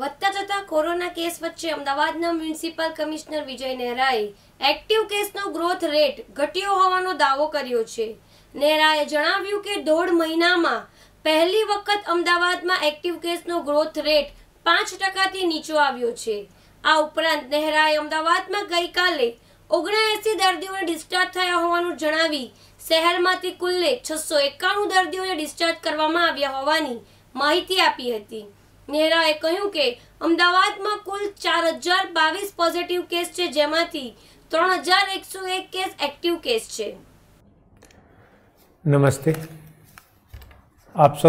વધતા જતા corona case વચ્ચે અમદાવાદના મ્યુનિસિપલ કમિશનર વિજય નેહરાએ એક્ટિવ કેસનો ગ્રોથ રેટ ઘટ્યો હોવાનો દાવો કર્યો છે નેહરાએ જણાવ્યું કે દોઢ મહિનામાં પહેલી વખત અમદાવાદમાં એક્ટિવ કેસનો ગ્રોથ રેટ પાંચ ટકાથી નીચો આવ્યો છે આ ઉપરાંત નેહરાએ અમદાવાદમાં ગઈકાલે ઓગણએંસી દર્દીઓને ડિસ્ચાર્જ થયા હોવાનું જણાવી શહેરમાંથી કુલ્લે છસો એકાણું દર્દીઓને ડિસ્ચાર્જ કરવામાં આવ્યા હોવાની માહિતી આપી હતી નેહરાએ કહ્યું કે અમદાવાદમાં કુલ ચાર હજાર બાવીસ પોઝિટિવ કેસ છે જેમાંથી ત્રણ હજાર એકસો એક કેસ એક્ટિવ કેસ છે નમસ્તે આપ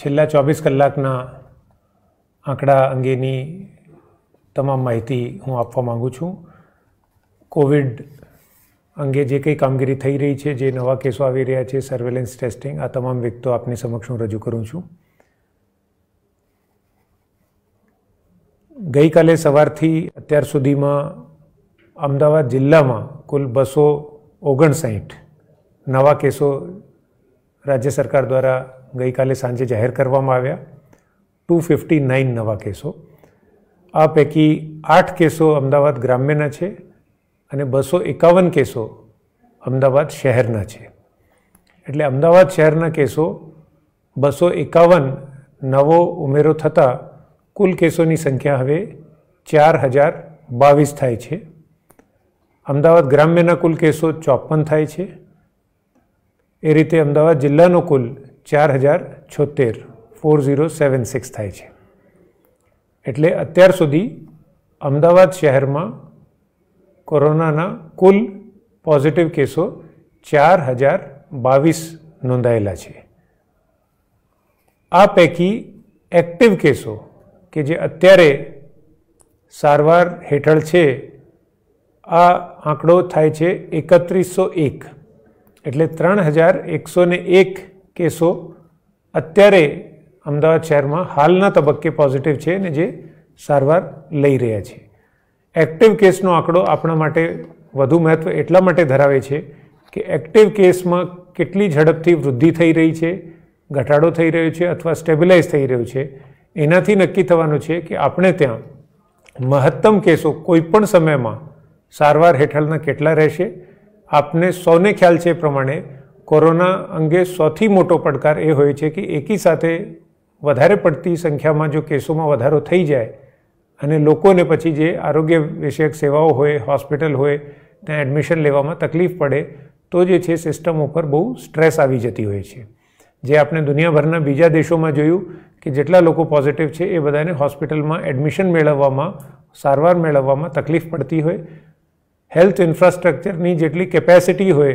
છેલ્લા ચોવીસ કલાકના આંકડા અંગેની તમામ માહિતી હું આપવા માગું છું કોવિડ અંગે જે કંઈ કામગીરી થઈ રહી છે જે નવા કેસો આવી રહ્યા છે સર્વેલન્સ ટેસ્ટિંગ આ તમામ વિગતો આપની સમક્ષ હું રજૂ કરું છું ગઈકાલે સવારથી અત્યાર સુધીમાં અમદાવાદ જિલ્લામાં કુલ બસો ઓગણસાઠ નવા કેસો રાજ્ય સરકાર દ્વારા ગઈકાલે સાંજે જાહેર કરવામાં આવ્યા ટુ ફિફ્ટી નાઇન નવા કેસો આ પૈકી આઠ કેસો અમદાવાદ ગ્રામ્યના છે અને બસો એકાવન કેસો અમદાવાદ શહેરના છે એટલે અમદાવાદ શહેરના કેસો બસો એકાવન નવો ઉમેરો થતાં કુલ કેસોની સંખ્યા હવે ચાર હજાર બાવીસ થાય છે અમદાવાદ ગ્રામ્યના કુલ કેસો ચોપન થાય છે એ રીતે અમદાવાદ જિલ્લાનો કુલ ચાર હજાર છોતેર ફોર ઝીરો સેવન સિક્સ થાય છે એટલે અત્યાર સુધી અમદાવાદ શહેરમાં કોરોનાના કુલ પોઝિટિવ કેસો ચાર હજાર બાવીસ નોંધાયેલા છે આ પૈકી એક્ટિવ કેસો કે જે અત્યારે સારવાર હેઠળ છે આ આંકડો થાય છે એકત્રીસો એક એટલે ત્રણ હજાર એકસો એક કેસો અત્યારે અમદાવાદ શહેરમાં હાલના તબક્કે પોઝિટિવ છે અને જે સારવાર લઈ રહ્યા છે એક્ટિવ કેસનો આંકડો આપણા માટે વધુ મહત્ત્વ એટલા માટે ધરાવે છે કે એક્ટિવ કેસમાં કેટલી ઝડપથી વૃદ્ધિ થઈ રહી છે ઘટાડો થઈ રહ્યો છે અથવા સ્ટેબિલાઇઝ થઈ રહ્યો છે એનાથી નક્કી થવાનું છે કે આપણે ત્યાં મહત્તમ કેસો કોઈપણ સમયમાં સારવાર હેઠળના કેટલા રહેશે આપને સૌને ખ્યાલ છે એ પ્રમાણે કોરોના અંગે સૌથી મોટો પડકાર એ હોય છે કે એકી સાથે વધારે પડતી સંખ્યામાં જો કેસોમાં વધારો થઈ જાય અને લોકોને પછી જે આરોગ્ય વિષયક સેવાઓ હોય હોસ્પિટલ હોય ત્યાં એડમિશન લેવામાં તકલીફ પડે તો જે છે સિસ્ટમ ઉપર બહુ સ્ટ્રેસ આવી જતી હોય છે જે આપણે દુનિયાભરના બીજા દેશોમાં જોયું કે જેટલા લોકો પોઝિટિવ છે એ બધાને હોસ્પિટલમાં એડમિશન મેળવવામાં સારવાર મેળવવામાં તકલીફ પડતી હોય હેલ્થ ઇન્ફ્રાસ્ટ્રક્ચરની જેટલી કેપેસિટી હોય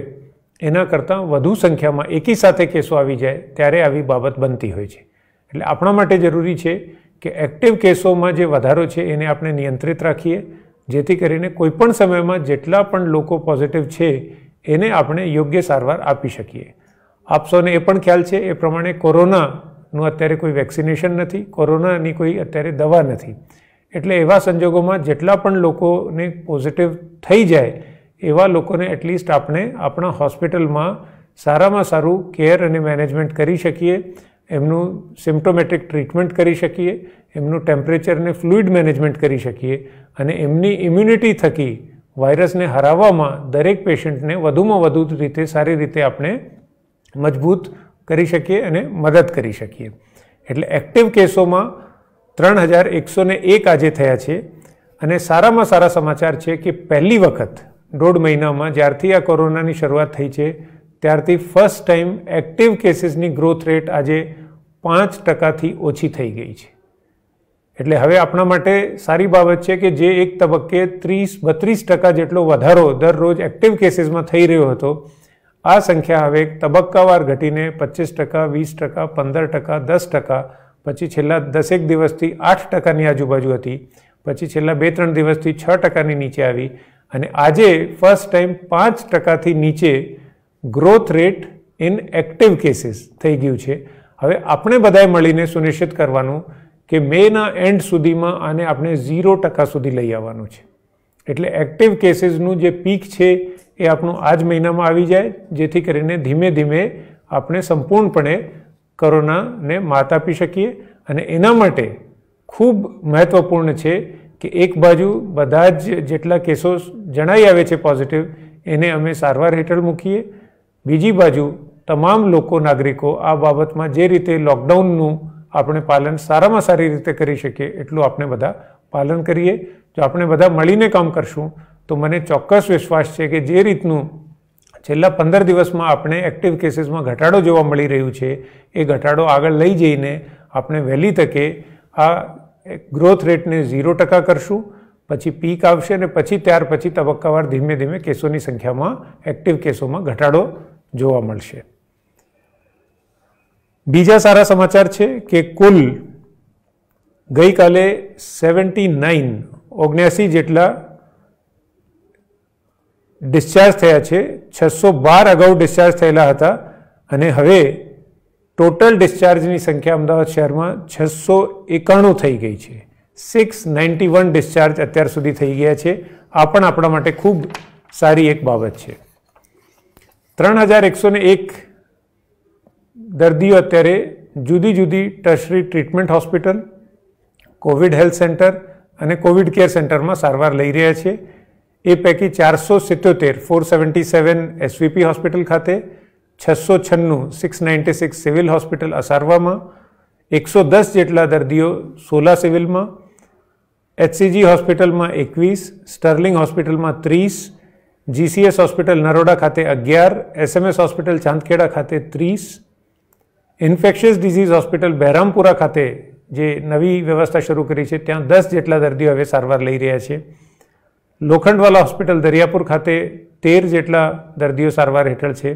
એના કરતાં વધુ સંખ્યામાં એકી સાથે કેસો આવી જાય ત્યારે આવી બાબત બનતી હોય છે એટલે આપણા માટે જરૂરી છે કે એક્ટિવ કેસોમાં જે વધારો છે એને આપણે નિયંત્રિત રાખીએ જેથી કરીને કોઈપણ સમયમાં જેટલા પણ લોકો પોઝિટિવ છે એને આપણે યોગ્ય સારવાર આપી શકીએ આપ સૌને એ પણ ખ્યાલ છે એ પ્રમાણે કોરોનાનું અત્યારે કોઈ વેક્સિનેશન નથી કોરોનાની કોઈ અત્યારે દવા નથી એટલે એવા સંજોગોમાં જેટલા પણ લોકોને પોઝિટિવ થઈ જાય એવા લોકોને એટલીસ્ટ આપણે આપણા હોસ્પિટલમાં સારામાં સારું કેર અને મેનેજમેન્ટ કરી શકીએ એમનું સિમ્ટોમેટિક ટ્રીટમેન્ટ કરી શકીએ એમનું ટેમ્પરેચર અને ફ્લુઇડ મેનેજમેન્ટ કરી શકીએ અને એમની ઇમ્યુનિટી થકી વાયરસને હરાવવામાં દરેક પેશન્ટને વધુમાં વધુ રીતે સારી રીતે આપણે મજબૂત કરી શકીએ અને મદદ કરી શકીએ એટલે એક્ટિવ કેસોમાં ત્રણ હજાર એકસો ને એક આજે થયા છે અને સારામાં સારા સમાચાર છે કે પહેલી વખત દોઢ મહિનામાં જ્યારથી આ કોરોનાની શરૂઆત થઈ છે ત્યારથી ફર્સ્ટ ટાઈમ એક્ટિવ કેસીસની ગ્રોથ રેટ આજે પાંચ ટકાથી ઓછી થઈ ગઈ છે એટલે હવે આપણા માટે સારી બાબત છે કે જે એક તબક્કે ત્રીસ બત્રીસ ટકા જેટલો વધારો દરરોજ એક્ટિવ કેસીસમાં થઈ રહ્યો હતો આ સંખ્યા હવે તબક્કાવાર ઘટીને પચીસ ટકા વીસ ટકા પંદર ટકા દસ ટકા પછી છેલ્લા દસેક દિવસથી આઠ ટકાની આજુબાજુ હતી પછી છેલ્લા બે ત્રણ દિવસથી છ ટકાની નીચે આવી અને આજે ફર્સ્ટ ટાઈમ પાંચ ટકાથી નીચે growth rate in active cases થઈ ગયું છે હવે આપણે બધાએ મળીને સુનિશ્ચિત કરવાનું કે મેના એન્ડ સુધીમાં આને આપણે ઝીરો ટકા સુધી લઈ આવવાનું છે એટલે એક્ટિવ કેસીસનું જે પીક છે એ આપણું આ જ મહિનામાં આવી જાય જેથી કરીને ધીમે ધીમે આપણે સંપૂર્ણપણે કોરોનાને માત આપી શકીએ અને એના માટે ખૂબ મહત્ત્વપૂર્ણ છે કે એક બાજુ બધા જ જેટલા કેસો જણાઈ આવે છે પોઝિટિવ એને અમે સારવાર હેઠળ મૂકીએ બીજી બાજુ તમામ લોકો નાગરિકો આ બાબતમાં જે રીતે લોકડાઉનનું આપણે પાલન સારામાં સારી રીતે કરી શકીએ એટલું આપણે બધા પાલન કરીએ જો આપણે બધા મળીને કામ કરશું તો મને ચોક્કસ વિશ્વાસ છે કે જે રીતનું છેલ્લા પંદર દિવસમાં આપણે એક્ટિવ કેસીસમાં ઘટાડો જોવા મળી રહ્યું છે એ ઘટાડો આગળ લઈ જઈને આપણે વહેલી તકે આ ગ્રોથ રેટને ઝીરો ટકા કરશું પછી પીક આવશે અને પછી ત્યાર પછી તબક્કાવાર ધીમે ધીમે કેસોની સંખ્યામાં એક્ટિવ કેસોમાં ઘટાડો જોવા મળશે બીજા સારા સમાચાર છે કે કુલ ગઈકાલે સેવન્ટી નાઇન ઓગણ્યાસી જેટલા ડિસ્ચાર્જ થયા છે છસો બાર અગાઉ ડિસ્ચાર્જ થયેલા હતા અને હવે ટોટલ ડિસ્ચાર્જની સંખ્યા અમદાવાદ શહેરમાં છસો એકાણું થઈ ગઈ છે સિક્સ નાઇન્ટી વન ડિસ્ચાર્જ અત્યાર સુધી થઈ ગયા છે આ પણ આપણા માટે ખૂબ સારી એક બાબત છે ત્રણ હજાર એકસોને એક દર્દીઓ અત્યારે જુદી જુદી tertiary treatment hospital covid health centre અને કોવિડ કેર સેન્ટરમાં સારવાર લઈ રહ્યા છે એ પૈકી ચારસો સિત્યોતેર four seventy seven SVP hospital ખાતે છસો છન્નું six ninety six civil hospital અસારવામાં એકસો દસ જેટલા દર્દીઓ સોલા સિવિલમાં એચસીજી હોસ્પિટલમાં એકવીસ સ્ટર્લિંગ હોસ્પિટલમાં ત્રીસ જીસીએસ હોસ્પિટલ નરોડા ખાતે અગિયાર એસએમએસ હોસ્પિટલ ચાંદખેડા ખાતે ત્રીસ ઇન્ફેક્શિયસ ડિઝીઝ હોસ્પિટલ બહેરામપુરા ખાતે જે નવી વ્યવસ્થા શરૂ કરી છે ત્યાં દસ જેટલા દર્દીઓ હવે સારવાર લઈ રહ્યા છે લોખંડવાલા હોસ્પિટલ દરિયાપુર ખાતે તેર જેટલા દર્દીઓ સારવાર હેઠળ છે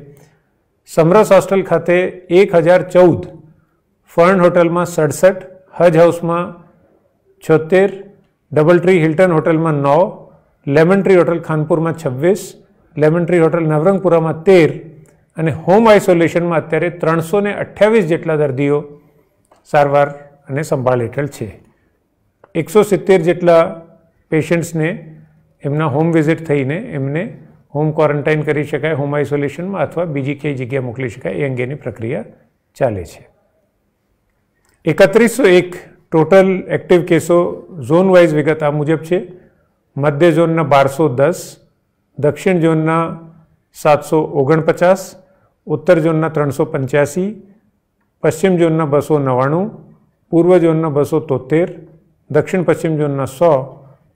સમરસ હોસ્ટેલ ખાતે એક હજાર ચૌદ ફર્ન હોટલમાં સડસઠ હજ હાઉસમાં છોતેર ડબલ ટ્રી હિલ્ટન હોટલમાં નવ લેમન ટ્રી હોટલ ખાનપુરમાં છવ્વીસ લેમન ટ્રી હોટલ નવરંગપુરામાં તેર અને હોમ આઇસોલેશનમાં અત્યારે ત્રણસો ને અઠ્યાવીસ જેટલા દર્દીઓ સારવાર અને સંભાળ હેઠળ છે એકસો સિત્તેર જેટલા પેશન્ટ્સને एम होम विजिट थी ने एमने होम क्वॉरंटाइन कर सकता होम आइसोलेशन में अथवा बीजी कई जगह मोकली सकता है ये प्रक्रिया चा एकत्रो एक टोटल एक्टिव केसों जोन वाइज विगत आ मुजब मध्य जोन बार सौ दस दक्षिण जोन सात सौ ओगण पचास उत्तर जोन त्रो पंचासी पश्चिम जोन बसो नवाणु पूर्व जोन बसो तोतेर दक्षिण पश्चिम जोन सौ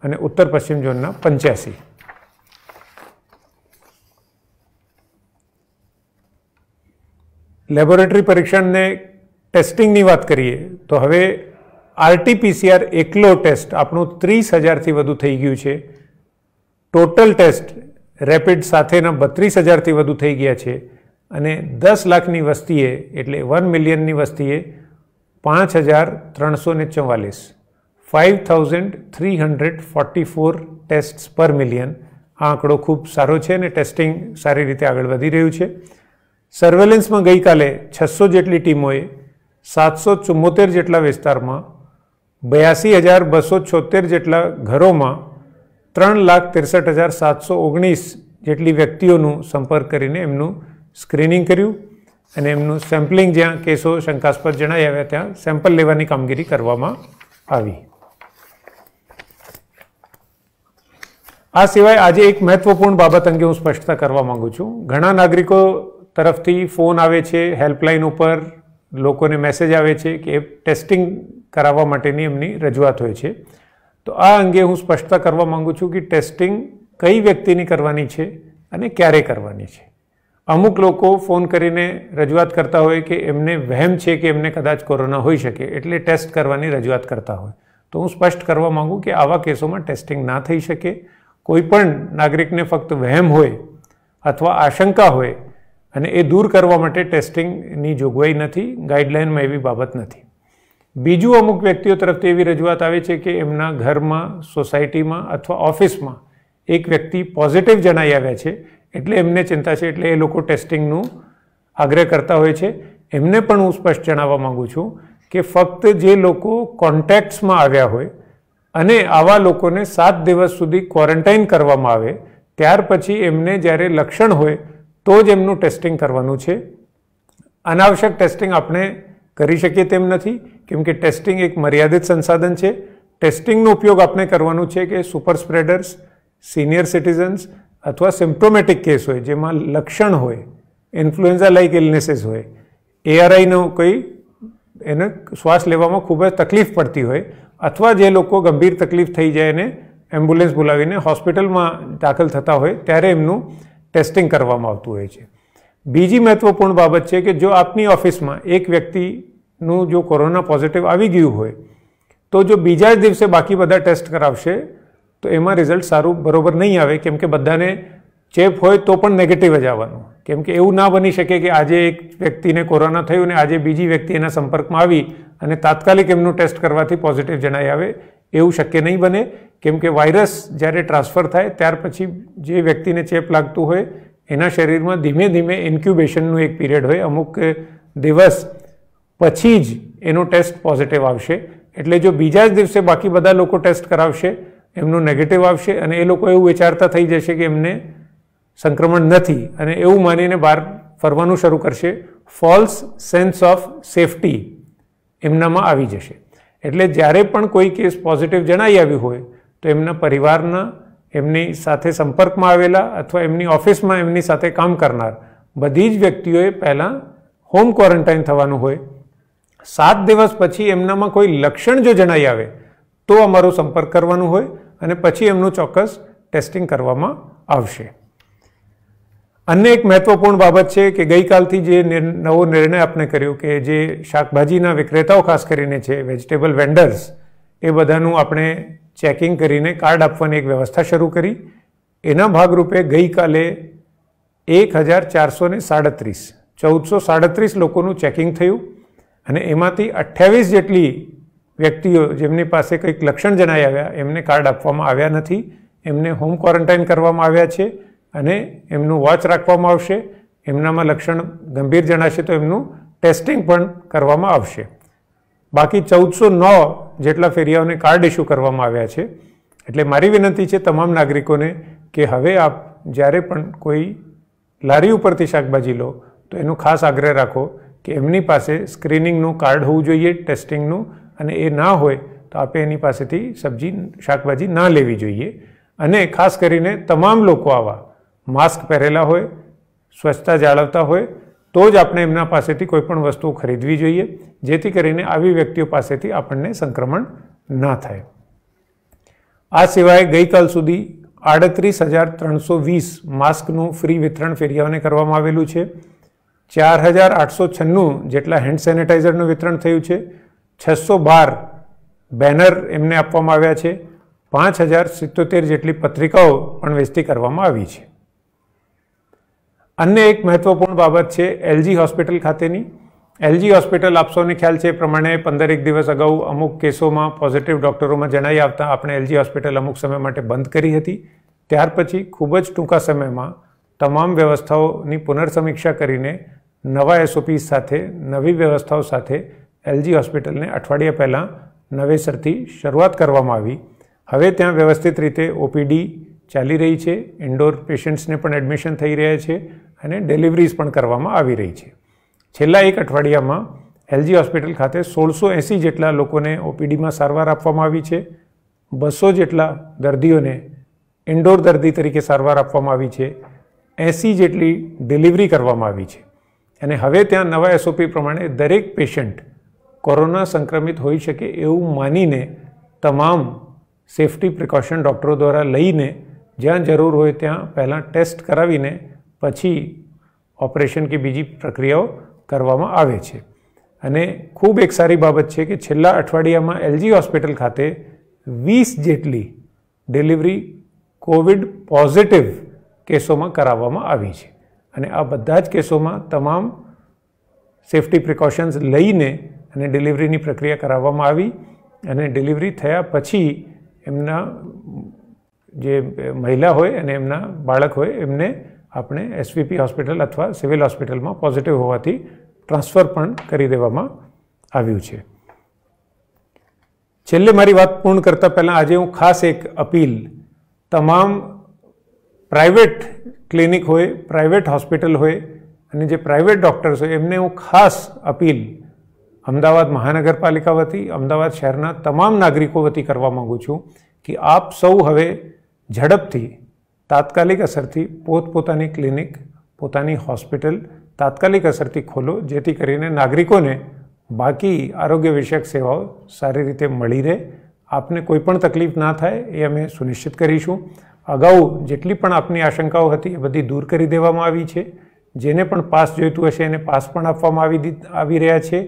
અને ઉત્તર પશ્ચિમ ઝોનના પંચ્યાસી લેબોરેટરી પરીક્ષણને ટેસ્ટિંગની વાત કરીએ તો હવે આરટીપીસીઆર એકલો ટેસ્ટ આપણું ત્રીસ હજારથી વધુ થઈ ગયું છે ટોટલ ટેસ્ટ રેપિડ સાથેના બત્રીસ હજારથી વધુ થઈ ગયા છે અને દસ લાખની વસ્તીએ એટલે વન મિલિયનની વસ્તીએ પાંચ હજાર ત્રણસો ને ચવાલીસ 5344 ટેસ્ટ્સ પર મિલિયન આ આંકડો ખૂબ સારો છે અને ટેસ્ટિંગ સારી રીતે આગળ વધી રહ્યું છે સર્વેલન્સમાં ગઈકાલે છસો જેટલી ટીમોએ સાતસો ચુમ્મોતેર જેટલા વિસ્તારમાં બયાસી હજાર બસો છોતેર જેટલા ઘરોમાં ત્રણ લાખ ત્રેસઠ હજાર સાતસો ઓગણીસ જેટલી વ્યક્તિઓનું સંપર્ક કરીને એમનું સ્ક્રીનિંગ કર્યું અને એમનું સેમ્પલિંગ જ્યાં કેસો શંકાસ્પદ જણાયા ત્યાં સેમ્પલ લેવાની કામગીરી કરવામાં આવી આ સિવાય આજે એક મહત્વપૂર્ણ બાબત અંગે હું સ્પષ્ટતા કરવા માંગુ છું ઘણા નાગરિકો તરફથી ફોન આવે છે હેલ્પલાઇન ઉપર લોકોને મેસેજ આવે છે કે ટેસ્ટિંગ કરાવવા માટેની એમની રજૂઆત હોય છે તો આ અંગે હું સ્પષ્ટતા કરવા માગું છું કે ટેસ્ટિંગ કઈ વ્યક્તિની કરવાની છે અને ક્યારે કરવાની છે અમુક લોકો ફોન કરીને રજૂઆત કરતા હોય કે એમને વહેમ છે કે એમને કદાચ કોરોના હોઈ શકે એટલે ટેસ્ટ કરવાની રજૂઆત કરતા હોય તો હું સ્પષ્ટ કરવા માગું કે આવા કેસોમાં ટેસ્ટિંગ ના થઈ શકે કોઈપણ નાગરિકને ફક્ત વહેમ હોય અથવા આશંકા હોય અને એ દૂર કરવા માટે ટેસ્ટિંગની જોગવાઈ નથી ગાઈડલાઇનમાં એવી બાબત નથી બીજું અમુક વ્યક્તિઓ તરફથી એવી રજૂઆત આવે છે કે એમના ઘરમાં સોસાયટીમાં અથવા ઓફિસમાં એક વ્યક્તિ પોઝિટિવ જણાઈ આવ્યા છે એટલે એમને ચિંતા છે એટલે એ લોકો ટેસ્ટિંગનું આગ્રહ કરતા હોય છે એમને પણ હું સ્પષ્ટ જણાવવા માગું છું કે ફક્ત જે લોકો કોન્ટેક્ટ્સમાં આવ્યા હોય અને આવા લોકોને સાત દિવસ સુધી ક્વોરન્ટાઇન કરવામાં આવે ત્યાર પછી એમને જ્યારે લક્ષણ હોય તો જ એમનું ટેસ્ટિંગ કરવાનું છે અનાવશ્યક ટેસ્ટિંગ આપણે કરી શકીએ તેમ નથી કેમ કે ટેસ્ટિંગ એક મર્યાદિત સંસાધન છે ટેસ્ટિંગનો ઉપયોગ આપણે કરવાનું છે કે સુપર સ્પ્રેડર્સ સિનિયર સિટીઝન્સ અથવા સિમ્પ્ટોમેટિક કેસ હોય જેમાં લક્ષણ હોય ઇન્ફ્લુએન્ઝા લાઇક ઇલનેસીસ હોય એઆરઆઈનો કંઈ એને શ્વાસ લેવામાં ખૂબ જ તકલીફ પડતી હોય અથવા જે લોકો ગંભીર તકલીફ થઈ જાય એને એમ્બ્યુલન્સ બોલાવીને હોસ્પિટલમાં દાખલ થતા હોય ત્યારે એમનું ટેસ્ટિંગ કરવામાં આવતું હોય છે બીજી મહત્ત્વપૂર્ણ બાબત છે કે જો આપની ઓફિસમાં એક વ્યક્તિનું જો કોરોના પોઝિટિવ આવી ગયું હોય તો જો બીજા જ દિવસે બાકી બધા ટેસ્ટ કરાવશે તો એમાં રિઝલ્ટ સારું બરોબર નહીં આવે કેમ કે બધાને ચેપ હોય તો પણ નેગેટિવ જ આવવાનું કેમ કે એવું ના બની શકે કે આજે એક વ્યક્તિને કોરોના થયું અને આજે બીજી વ્યક્તિ એના સંપર્કમાં આવી અને તાત્કાલિક એમનું ટેસ્ટ કરવાથી પોઝિટિવ જણાઈ આવે એવું શક્ય નહીં બને કેમ કે વાયરસ જ્યારે ટ્રાન્સફર થાય ત્યાર પછી જે વ્યક્તિને ચેપ લાગતું હોય એના શરીરમાં ધીમે ધીમે ઇન્ક્યુબેશનનું એક પીરિયડ હોય અમુક દિવસ પછી જ એનો ટેસ્ટ પોઝિટિવ આવશે એટલે જો બીજા જ દિવસે બાકી બધા લોકો ટેસ્ટ કરાવશે એમનું નેગેટિવ આવશે અને એ લોકો એવું વિચારતા થઈ જશે કે એમને સંક્રમણ નથી અને એવું માનીને બહાર ફરવાનું શરૂ કરશે ફોલ્સ સેન્સ ઓફ સેફટી એમનામાં આવી જશે એટલે જ્યારે પણ કોઈ કેસ પોઝિટિવ જણાઈ આવ્યું હોય તો એમના પરિવારના એમની સાથે સંપર્કમાં આવેલા અથવા એમની ઓફિસમાં એમની સાથે કામ કરનાર બધી જ વ્યક્તિઓએ પહેલાં હોમ ક્વોરન્ટાઇન થવાનું હોય સાત દિવસ પછી એમનામાં કોઈ લક્ષણ જો જણાઈ આવે તો અમારો સંપર્ક કરવાનો હોય અને પછી એમનું ચોક્કસ ટેસ્ટિંગ કરવામાં આવશે અન્ય એક મહત્વપૂર્ણ બાબત છે કે ગઈકાલથી જે નવો નિર્ણય આપણે કર્યો કે જે શાકભાજીના વિક્રેતાઓ ખાસ કરીને છે વેજીટેબલ વેન્ડર્સ એ બધાનું આપણે ચેકિંગ કરીને કાર્ડ આપવાની એક વ્યવસ્થા શરૂ કરી એના ભાગરૂપે ગઈકાલે એક હજાર ચારસો ને સાડત્રીસ ચૌદસો સાડત્રીસ લોકોનું ચેકિંગ થયું અને એમાંથી અઠ્યાવીસ જેટલી વ્યક્તિઓ જેમની પાસે કંઈક લક્ષણ જણાઈ આવ્યા એમને કાર્ડ આપવામાં આવ્યા નથી એમને હોમ ક્વોરન્ટાઇન કરવામાં આવ્યા છે અને એમનું વોચ રાખવામાં આવશે એમનામાં લક્ષણ ગંભીર જણાશે તો એમનું ટેસ્ટિંગ પણ કરવામાં આવશે બાકી ચૌદસો નવ જેટલા ફેરિયાઓને કાર્ડ ઇસ્યુ કરવામાં આવ્યા છે એટલે મારી વિનંતી છે તમામ નાગરિકોને કે હવે આપ જ્યારે પણ કોઈ લારી ઉપરથી શાકભાજી લો તો એનો ખાસ આગ્રહ રાખો કે એમની પાસે સ્ક્રીનિંગનું કાર્ડ હોવું જોઈએ ટેસ્ટિંગનું અને એ ના હોય તો આપે એની પાસેથી સબ્જી શાકભાજી ના લેવી જોઈએ અને ખાસ કરીને તમામ લોકો આવા માસ્ક પહેરેલા હોય સ્વચ્છતા જાળવતા હોય તો જ આપણે એમના પાસેથી કોઈપણ વસ્તુ ખરીદવી જોઈએ જેથી કરીને આવી વ્યક્તિઓ પાસેથી આપણને સંક્રમણ ન થાય આ સિવાય ગઈકાલ સુધી આડત્રીસ હજાર ત્રણસો વીસ માસ્કનું ફ્રી વિતરણ ફેરિયાઓને કરવામાં આવેલું છે ચાર હજાર આઠસો છન્નું જેટલા હેન્ડ સેનિટાઈઝરનું વિતરણ થયું છે છસો બાર બેનર એમને આપવામાં આવ્યા છે પાંચ હજાર સિત્તોતેર જેટલી પત્રિકાઓ પણ વહેંચતી કરવામાં આવી છે અન્ય એક મહત્વપૂર્ણ બાબત છે એલજી હોસ્પિટલ ખાતેની એલજી હોસ્પિટલ આપ ખ્યાલ છે એ પ્રમાણે પંદર એક દિવસ અગાઉ અમુક કેસોમાં પોઝિટિવ ડૉક્ટરોમાં જણાવી આવતા આપણે એલજી હોસ્પિટલ અમુક સમય માટે બંધ કરી હતી ત્યાર પછી ખૂબ જ ટૂંકા સમયમાં તમામ વ્યવસ્થાઓની પુનર્સમીક્ષા કરીને નવા એસઓપી સાથે નવી વ્યવસ્થાઓ સાથે એલજી હોસ્પિટલને અઠવાડિયા પહેલાં નવેસરથી શરૂઆત કરવામાં આવી હવે ત્યાં વ્યવસ્થિત રીતે ઓપીડી ચાલી રહી છે ઇન્ડોર પેશન્ટ્સને પણ એડમિશન થઈ રહ્યા છે અને ડિલિવરીઝ પણ કરવામાં આવી રહી છે છેલ્લા એક અઠવાડિયામાં એલજી હોસ્પિટલ ખાતે સોળસો એંસી જેટલા લોકોને ઓપીડીમાં સારવાર આપવામાં આવી છે બસો જેટલા દર્દીઓને ઇન્ડોર દર્દી તરીકે સારવાર આપવામાં આવી છે એંસી જેટલી ડિલિવરી કરવામાં આવી છે અને હવે ત્યાં નવા એસઓપી પ્રમાણે દરેક પેશન્ટ કોરોના સંક્રમિત હોઈ શકે એવું માનીને તમામ સેફટી પ્રિકોશન ડૉક્ટરો દ્વારા લઈને જ્યાં જરૂર હોય ત્યાં પહેલાં ટેસ્ટ કરાવીને પછી ઓપરેશન કે બીજી પ્રક્રિયાઓ કરવામાં આવે છે અને ખૂબ એક સારી બાબત છે કે છેલ્લા અઠવાડિયામાં એલજી હોસ્પિટલ ખાતે વીસ જેટલી ડિલિવરી કોવિડ પોઝિટિવ કેસોમાં કરાવવામાં આવી છે અને આ બધા જ કેસોમાં તમામ સેફટી પ્રિકોશન્સ લઈને અને ડિલિવરીની પ્રક્રિયા કરાવવામાં આવી અને ડિલિવરી થયા પછી એમના જે મહિલા હોય અને એમના બાળક હોય એમને આપણે એસવીપી હોસ્પિટલ અથવા સિવિલ હોસ્પિટલમાં પોઝિટિવ હોવાથી ટ્રાન્સફર પણ કરી દેવામાં આવ્યું છે છેલ્લે મારી વાત પૂર્ણ કરતાં પહેલાં આજે હું ખાસ એક અપીલ તમામ પ્રાઇવેટ ક્લિનિક હોય પ્રાઇવેટ હોસ્પિટલ હોય અને જે પ્રાઇવેટ ડૉક્ટર્સ હોય એમને હું ખાસ અપીલ અમદાવાદ મહાનગરપાલિકા વતી અમદાવાદ શહેરના તમામ નાગરિકો વતી કરવા માગું છું કે આપ સૌ હવે ઝડપથી તાત્કાલિક અસરથી પોતપોતાની ક્લિનિક પોતાની હોસ્પિટલ તાત્કાલિક અસરથી ખોલો જેથી કરીને નાગરિકોને બાકી આરોગ્ય વિષયક સેવાઓ સારી રીતે મળી રહે આપને કોઈ પણ તકલીફ ના થાય એ અમે સુનિશ્ચિત કરીશું અગાઉ જેટલી પણ આપની આશંકાઓ હતી એ બધી દૂર કરી દેવામાં આવી છે જેને પણ પાસ જોઈતું હશે એને પાસ પણ આપવામાં આવી આવી રહ્યા છે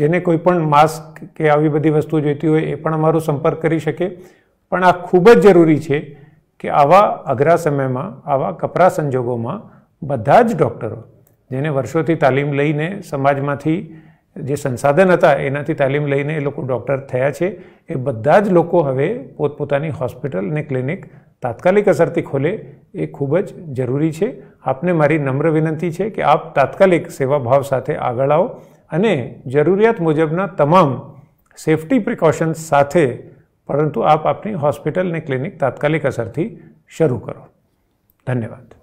જેને કોઈ પણ માસ્ક કે આવી બધી વસ્તુ જોઈતી હોય એ પણ અમારો સંપર્ક કરી શકે પણ આ ખૂબ જ જરૂરી છે કે આવા અઘરા સમયમાં આવા કપરા સંજોગોમાં બધા જ ડૉક્ટરો જેને વર્ષોથી તાલીમ લઈને સમાજમાંથી જે સંસાધન હતા એનાથી તાલીમ લઈને એ લોકો ડૉક્ટર થયા છે એ બધા જ લોકો હવે પોતપોતાની હોસ્પિટલ અને ક્લિનિક તાત્કાલિક અસરથી ખોલે એ ખૂબ જ જરૂરી છે આપને મારી નમ્ર વિનંતી છે કે આપ તાત્કાલિક સેવાભાવ સાથે આગળ આવો અને જરૂરિયાત મુજબના તમામ સેફટી પ્રિકોશન્સ સાથે પરંતુ આપ આપની હોસ્પિટલ ને ક્લિનિક તાત્કાલિક અસરથી શરૂ કરો ધન્યવાદ